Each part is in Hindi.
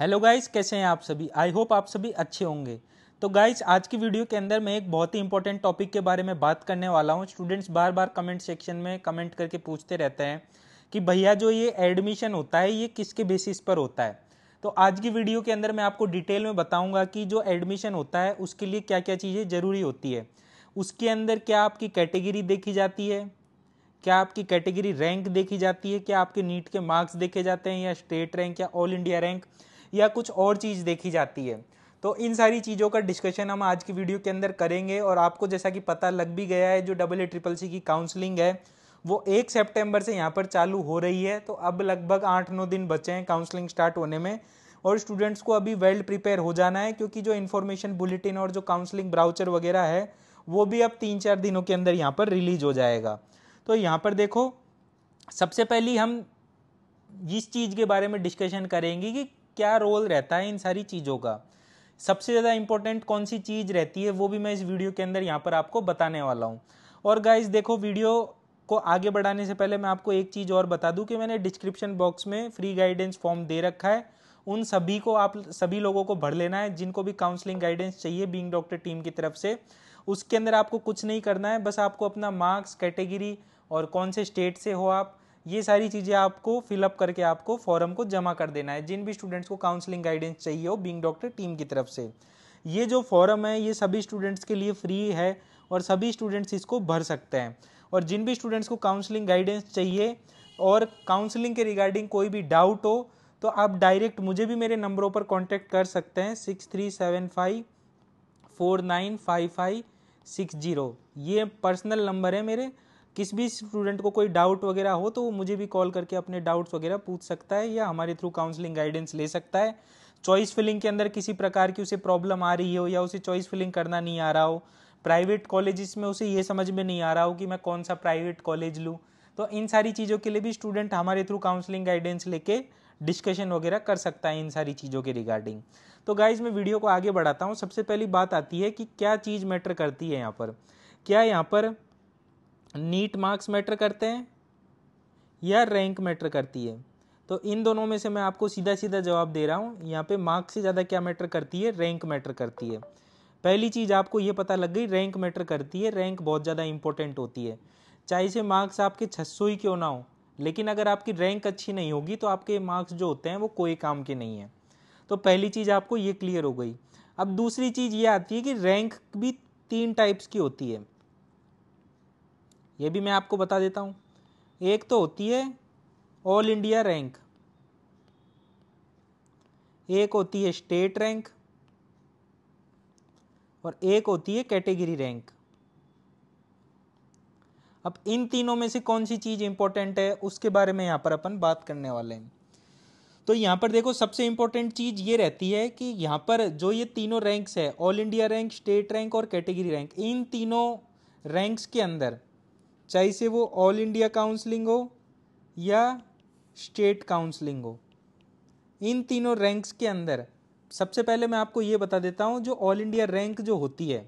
हेलो गाइस कैसे हैं आप सभी आई होप आप सभी अच्छे होंगे तो गाइस आज की वीडियो के अंदर मैं एक बहुत ही इंपॉर्टेंट टॉपिक के बारे में बात करने वाला हूँ स्टूडेंट्स बार बार कमेंट सेक्शन में कमेंट करके पूछते रहते हैं कि भैया जो ये एडमिशन होता है ये किसके बेसिस पर होता है तो आज की वीडियो के अंदर मैं आपको डिटेल में बताऊँगा कि जो एडमिशन होता है उसके लिए क्या क्या चीज़ें ज़रूरी होती है उसके अंदर क्या आपकी कैटेगरी देखी जाती है क्या आपकी कैटेगरी रैंक देखी जाती है क्या आपके नीट के मार्क्स देखे जाते हैं या स्टेट रैंक या ऑल इंडिया रैंक या कुछ और चीज़ देखी जाती है तो इन सारी चीज़ों का डिस्कशन हम आज की वीडियो के अंदर करेंगे और आपको जैसा कि पता लग भी गया है जो डबल ए ट्रिपल सी की काउंसलिंग है वो एक सेप्टेम्बर से यहाँ पर चालू हो रही है तो अब लगभग आठ नौ दिन बचे हैं काउंसलिंग स्टार्ट होने में और स्टूडेंट्स को अभी वेल प्रिपेयर हो जाना है क्योंकि जो इन्फॉर्मेशन बुलेटिन और जो काउंसलिंग ब्राउचर वगैरह है वो भी अब तीन चार दिनों के अंदर यहाँ पर रिलीज हो जाएगा तो यहाँ पर देखो सबसे पहली हम इस चीज़ के बारे में डिस्कशन करेंगे कि क्या रोल रहता है इन सारी चीज़ों का सबसे ज़्यादा इंपॉर्टेंट कौन सी चीज़ रहती है वो भी मैं इस वीडियो के अंदर यहाँ पर आपको बताने वाला हूँ और गाइज देखो वीडियो को आगे बढ़ाने से पहले मैं आपको एक चीज़ और बता दूं कि मैंने डिस्क्रिप्शन बॉक्स में फ्री गाइडेंस फॉर्म दे रखा है उन सभी को आप सभी लोगों को भर लेना है जिनको भी काउंसलिंग गाइडेंस चाहिए बींग डॉक्टर टीम की तरफ से उसके अंदर आपको कुछ नहीं करना है बस आपको अपना मार्क्स कैटेगरी और कौन से स्टेट से हो आप ये सारी चीज़ें आपको फिलअप करके आपको फॉर्म को जमा कर देना है जिन भी स्टूडेंट्स को काउंसलिंग गाइडेंस चाहिए हो बिंग डॉक्टर टीम की तरफ से ये जो फॉर्म है ये सभी स्टूडेंट्स के लिए फ्री है और सभी स्टूडेंट्स इसको भर सकते हैं और जिन भी स्टूडेंट्स को काउंसलिंग गाइडेंस चाहिए और काउंसलिंग के रिगार्डिंग कोई भी डाउट हो तो आप डायरेक्ट मुझे भी मेरे नंबरों पर कॉन्टैक्ट कर सकते हैं six three seven five four nine five five six zero ये पर्सनल नंबर है मेरे किस भी स्टूडेंट को कोई डाउट वगैरह हो तो वो मुझे भी कॉल करके अपने डाउट्स वगैरह पूछ सकता है या हमारे थ्रू काउंसलिंग गाइडेंस ले सकता है चॉइस फिलिंग के अंदर किसी प्रकार की उसे प्रॉब्लम आ रही हो या उसे चॉइस फिलिंग करना नहीं आ रहा हो प्राइवेट कॉलेजेस में उसे ये समझ में नहीं आ रहा हो कि मैं कौन सा प्राइवेट कॉलेज लूँ तो इन सारी चीज़ों के लिए भी स्टूडेंट हमारे थ्रू काउंसलिंग गाइडेंस लेके डिस्कशन वगैरह कर सकता है इन सारी चीज़ों के रिगार्डिंग तो गाइज मैं वीडियो को आगे बढ़ाता हूँ सबसे पहली बात आती है कि क्या चीज़ मैटर करती है यहाँ पर क्या यहाँ पर नीट मार्क्स मैटर करते हैं या रैंक मैटर करती है तो इन दोनों में से मैं आपको सीधा सीधा जवाब दे रहा हूँ यहाँ पे मार्क्स से ज़्यादा क्या मैटर करती है रैंक मैटर करती है पहली चीज़ आपको ये पता लग गई रैंक मैटर करती है रैंक बहुत ज़्यादा इंपॉर्टेंट होती है चाहे से मार्क्स आपके छः ही क्यों ना हो लेकिन अगर आपकी रैंक अच्छी नहीं होगी तो आपके मार्क्स जो होते हैं वो कोई काम के नहीं हैं तो पहली चीज़ आपको ये क्लियर हो गई अब दूसरी चीज़ ये आती है कि रैंक भी तीन टाइप्स की होती है ये भी मैं आपको बता देता हूँ एक तो होती है ऑल इंडिया रैंक एक होती है स्टेट रैंक और एक होती है कैटेगरी रैंक अब इन तीनों में से कौन सी चीज़ इंपॉर्टेंट है उसके बारे में यहां पर अपन बात करने वाले हैं तो यहां पर देखो सबसे इंपॉर्टेंट चीज़ ये रहती है कि यहां पर जो ये तीनों रैंक्स है all India rank state rank और कैटेगरी रैंक इन तीनों रैंक्स के अंदर चाहे से वो ऑल इंडिया काउंसलिंग हो या स्टेट काउंसलिंग हो इन तीनों रैंक्स के अंदर सबसे पहले मैं आपको ये बता देता हूँ जो ऑल इंडिया रैंक जो होती है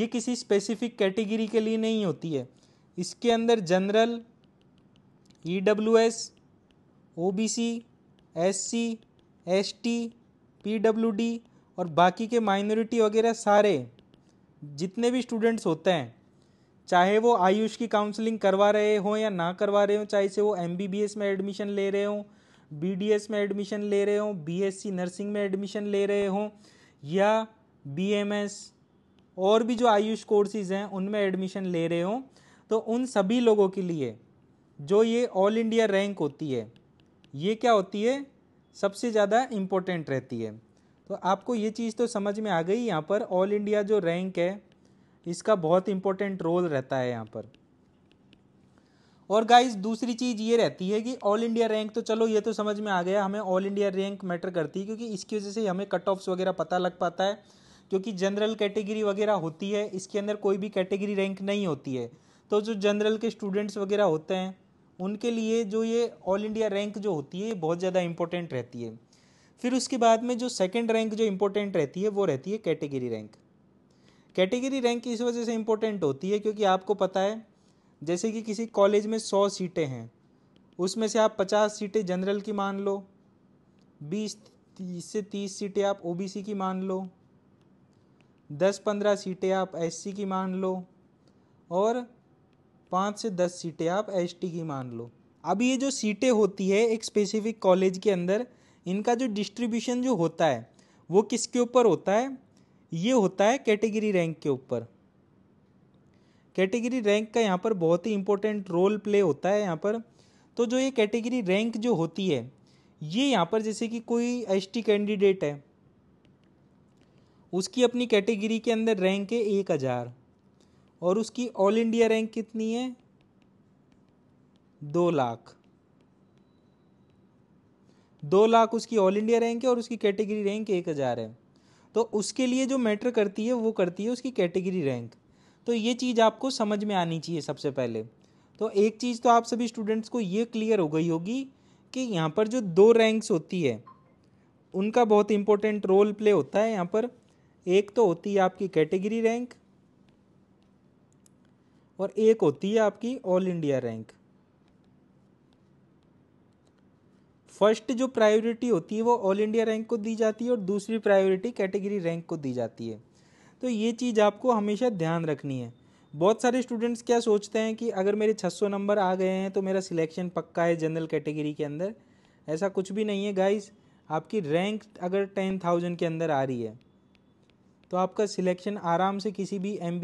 ये किसी स्पेसिफिक कैटेगरी के लिए नहीं होती है इसके अंदर general E W S O B C S C S T P W D और बाकी के माइनॉरिटी वगैरह सारे जितने भी स्टूडेंट्स होते हैं चाहे वो आयुष की काउंसलिंग करवा रहे हो या ना करवा रहे हो चाहे से वो एम में एडमिशन ले रहे हो बी में एडमिशन ले रहे हो बी नर्सिंग में एडमिशन ले रहे हो या बी और भी जो आयुष कोर्सेज़ हैं उनमें एडमिशन ले रहे हो तो उन सभी लोगों के लिए जो ये ऑल इंडिया रैंक होती है ये क्या होती है सबसे ज़्यादा इम्पोर्टेंट रहती है तो आपको ये चीज़ तो समझ में आ गई यहाँ पर ऑल इंडिया जो रैंक है इसका बहुत इंपॉर्टेंट रोल रहता है यहाँ पर और गाइस दूसरी चीज़ ये रहती है कि ऑल इंडिया रैंक तो चलो ये तो समझ में आ गया हमें ऑल इंडिया रैंक मैटर करती है क्योंकि इसकी वजह से हमें कट ऑफ्स वगैरह पता लग पाता है क्योंकि जनरल कैटेगरी वगैरह होती है इसके अंदर कोई भी कैटेगरी रैंक नहीं होती है तो जो जनरल के स्टूडेंट्स वगैरह होते हैं उनके लिए जो ये ऑल इंडिया रैंक जो होती है ये बहुत ज़्यादा इंपॉर्टेंट रहती है फिर उसके बाद में जो सेकेंड रैंक जो इंपॉर्टेंट रहती है वो रहती है कैटेगरी रैंक कैटेगरी रैंक इस वजह से इम्पोर्टेंट होती है क्योंकि आपको पता है जैसे कि किसी कॉलेज में सौ सीटें हैं उसमें से आप पचास सीटें जनरल की मान लो बीस से तीस सीटें आप ओ की मान लो दस पंद्रह सीटें आप एस की मान लो और पाँच से दस सीटें आप एस की मान लो अब ये जो सीटें होती है एक स्पेसिफिक कॉलेज के अंदर इनका जो डिस्ट्रीब्यूशन जो होता है वो किसके ऊपर होता है ये होता है कैटेगरी रैंक के ऊपर कैटेगरी रैंक का यहाँ पर बहुत ही इंपॉर्टेंट रोल प्ले होता है यहाँ पर तो जो ये कैटेगरी रैंक जो होती है ये यहाँ पर जैसे कि कोई एस कैंडिडेट है उसकी अपनी कैटेगरी के अंदर रैंक है एक हज़ार और उसकी ऑल इंडिया रैंक कितनी है दो लाख दो लाख उसकी ऑल इंडिया रैंक है और उसकी कैटेगरी रैंक एक हज़ार है तो उसके लिए जो मैटर करती है वो करती है उसकी कैटेगरी रैंक तो ये चीज़ आपको समझ में आनी चाहिए सबसे पहले तो एक चीज़ तो आप सभी स्टूडेंट्स को ये क्लियर हो गई होगी कि यहाँ पर जो दो रैंक्स होती है उनका बहुत इंपॉर्टेंट रोल प्ले होता है यहाँ पर एक तो होती है आपकी कैटेगरी रैंक और एक होती है आपकी ऑल इंडिया रैंक फर्स्ट जो प्रायोरिटी होती है वो ऑल इंडिया रैंक को दी जाती है और दूसरी प्रायोरिटी कैटेगरी रैंक को दी जाती है तो ये चीज़ आपको हमेशा ध्यान रखनी है बहुत सारे स्टूडेंट्स क्या सोचते हैं कि अगर मेरे 600 नंबर आ गए हैं तो मेरा सिलेक्शन पक्का है जनरल कैटेगरी के अंदर ऐसा कुछ भी नहीं है गाइस आपकी रैंक अगर टेन थाउजेंड के अंदर आ रही है तो आपका सिलेक्शन आराम से किसी भी एम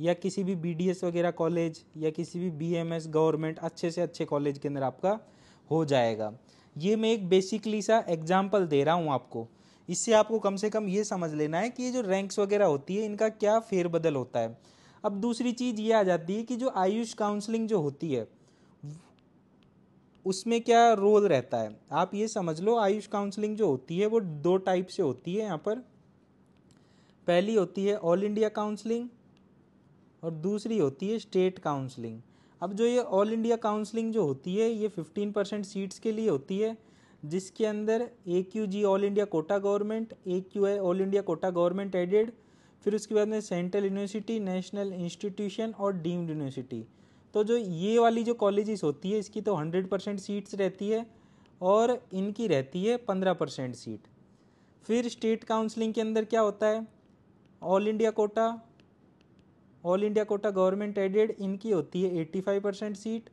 या किसी भी बी वगैरह कॉलेज या किसी भी बी गवर्नमेंट अच्छे से अच्छे कॉलेज के अंदर आपका हो जाएगा ये मैं एक बेसिकली सा एग्जाम्पल दे रहा हूँ आपको इससे आपको कम से कम ये समझ लेना है कि ये जो रैंक्स वगैरह होती है इनका क्या फेरबदल होता है अब दूसरी चीज़ ये आ जाती है कि जो आयुष काउंसलिंग जो होती है उसमें क्या रोल रहता है आप ये समझ लो आयुष काउंसलिंग जो होती है वो दो टाइप से होती है यहाँ पर पहली होती है ऑल इंडिया काउंसलिंग और दूसरी होती है स्टेट काउंसलिंग अब जो ये ऑल इंडिया काउंसलिंग जो होती है ये फिफ्टीन परसेंट सीट्स के लिए होती है जिसके अंदर A Q G all India quota government A Q I all India quota government aided फिर उसके बाद में सेंट्रल यूनिवर्सिटी नेशनल इंस्टीट्यूशन और डीम्ड यूनिवर्सिटी तो जो ये वाली जो कॉलेजेस होती है इसकी तो हंड्रेड परसेंट सीट्स रहती है और इनकी रहती है पंद्रह परसेंट सीट फिर स्टेट काउंसलिंग के अंदर क्या होता है all India quota all India quota government aided इनकी होती है एट्टी फाइव परसेंट सीट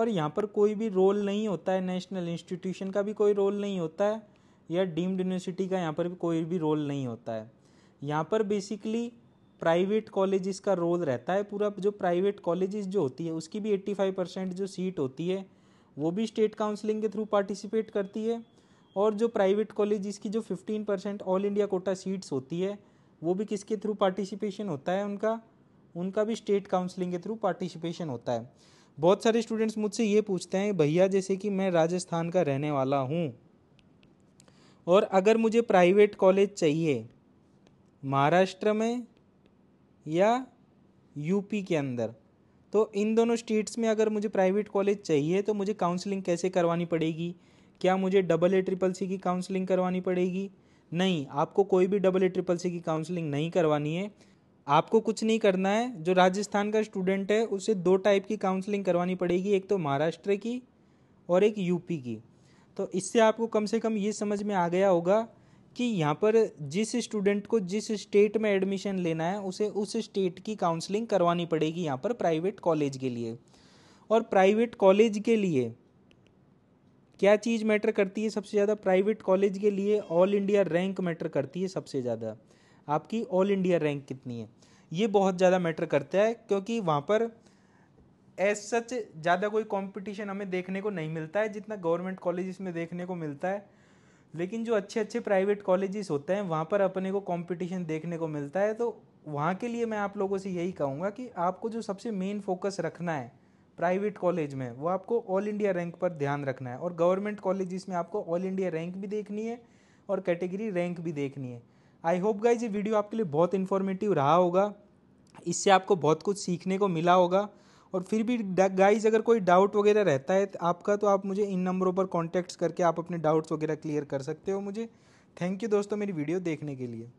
और यहाँ पर कोई भी रोल नहीं होता है नेशनल इंस्टीट्यूशन का भी कोई रोल नहीं होता है या डीम्ड यूनिवर्सिटी का यहाँ पर भी कोई भी रोल नहीं होता है यहाँ पर बेसिकली प्राइवेट कॉलेजेस का रोल रहता है पूरा जो प्राइवेट कॉलेजेस जो होती है उसकी भी 85 परसेंट जो सीट होती है वो भी स्टेट काउंसलिंग के थ्रू पार्टिसिपेट करती है और जो प्राइवेट कॉलेजेस की जो 15 percent all India quota seats होती है वो भी किसके थ्रू पार्टिसिपेशन होता है उनका उनका भी स्टेट काउंसलिंग के थ्रू पार्टिसिपेशन होता है बहुत सारे स्टूडेंट्स मुझसे ये पूछते हैं भैया जैसे कि मैं राजस्थान का रहने वाला हूँ और अगर मुझे प्राइवेट कॉलेज चाहिए महाराष्ट्र में या यूपी के अंदर तो इन दोनों स्टेट्स में अगर मुझे प्राइवेट कॉलेज चाहिए तो मुझे काउंसलिंग कैसे करवानी पड़ेगी क्या मुझे डबल ए ट्रिपल सी की काउंसलिंग करवानी पड़ेगी नहीं आपको कोई भी डबल ए ट्रिपल सी की काउंसलिंग नहीं करवानी है आपको कुछ नहीं करना है जो राजस्थान का स्टूडेंट है उसे दो टाइप की काउंसलिंग करवानी पड़ेगी एक तो महाराष्ट्र की और एक यूपी की तो इससे आपको कम से कम ये समझ में आ गया होगा कि यहाँ पर जिस स्टूडेंट को जिस स्टेट में एडमिशन लेना है उसे उस स्टेट की काउंसलिंग करवानी पड़ेगी यहाँ पर प्राइवेट कॉलेज के लिए और प्राइवेट कॉलेज के लिए क्या चीज़ मैटर करती है सबसे ज़्यादा प्राइवेट कॉलेज के लिए ऑल इंडिया रैंक मैटर करती है सबसे ज़्यादा आपकी ऑल इंडिया रैंक कितनी है ये बहुत ज़्यादा मैटर करता है क्योंकि वहाँ पर एज सच ज़्यादा कोई कंपटीशन हमें देखने को नहीं मिलता है जितना गवर्नमेंट कॉलेजेस में देखने को मिलता है लेकिन जो अच्छे अच्छे प्राइवेट कॉलेजेस होते हैं वहाँ पर अपने को कंपटीशन देखने को मिलता है तो वहाँ के लिए मैं आप लोगों से यही कहूँगा कि आपको जो सबसे मेन फोकस रखना है प्राइवेट कॉलेज में वो आपको ऑल इंडिया रैंक पर ध्यान रखना है और गवर्नमेंट कॉलेज में आपको ऑल इंडिया रैंक भी देखनी है और कैटेगरी रैंक भी देखनी है आई होप गाइज ये वीडियो आपके लिए बहुत इन्फॉर्मेटिव रहा होगा इससे आपको बहुत कुछ सीखने को मिला होगा और फिर भी गाइज अगर कोई डाउट वगैरह रहता है तो आपका तो आप मुझे इन नंबरों पर कॉन्टैक्ट करके आप अपने डाउट्स वगैरह क्लियर कर सकते हो मुझे थैंक यू दोस्तों मेरी वीडियो देखने के लिए